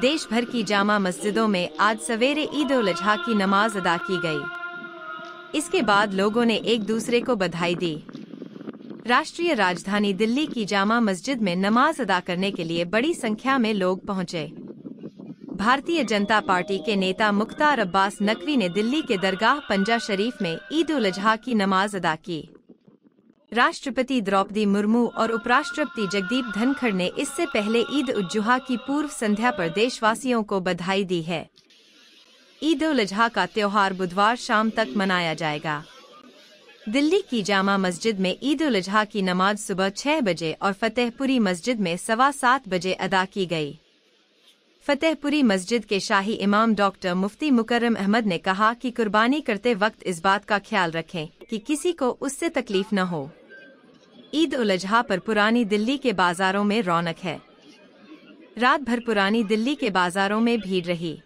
देश भर की जामा मस्जिदों में आज सवेरे ईद उल अजहा की नमाज अदा की गई। इसके बाद लोगों ने एक दूसरे को बधाई दी राष्ट्रीय राजधानी दिल्ली की जामा मस्जिद में नमाज अदा करने के लिए बड़ी संख्या में लोग पहुंचे। भारतीय जनता पार्टी के नेता मुख्तार अब्बास नकवी ने दिल्ली के दरगाह पंजा शरीफ में ईद उल अजहा की नमाज अदा की राष्ट्रपति द्रौपदी मुर्मू और उपराष्ट्रपति जगदीप धनखड़ ने इससे पहले ईद उजुहा की पूर्व संध्या पर देशवासियों को बधाई दी है ईद उल अजहा का त्योहार बुधवार शाम तक मनाया जाएगा दिल्ली की जामा मस्जिद में ईद उल अजहा की नमाज सुबह छह बजे और फतेहपुरी मस्जिद में सवा सात बजे अदा की गई। फतेहपुरी मस्जिद के शाही इमाम डॉक्टर मुफ्ती मुकर्रम अहमद ने कहा कि कुर्बानी करते वक्त इस बात का ख्याल रखें कि किसी को उससे तकलीफ न हो ईद उल अजहा पर पुरानी दिल्ली के बाजारों में रौनक है रात भर पुरानी दिल्ली के बाजारों में भीड़ रही